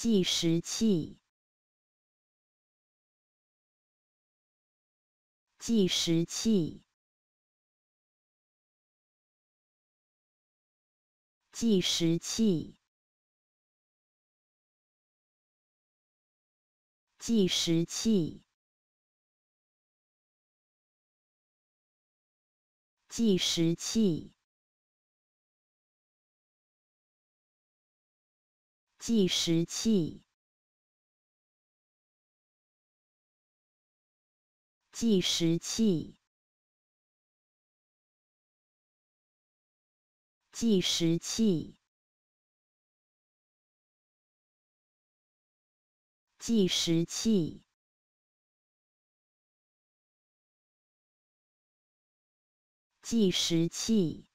计时器，计时器，计时器，计时器，计时器。计时器，计时器，计时器，计时器，计时器。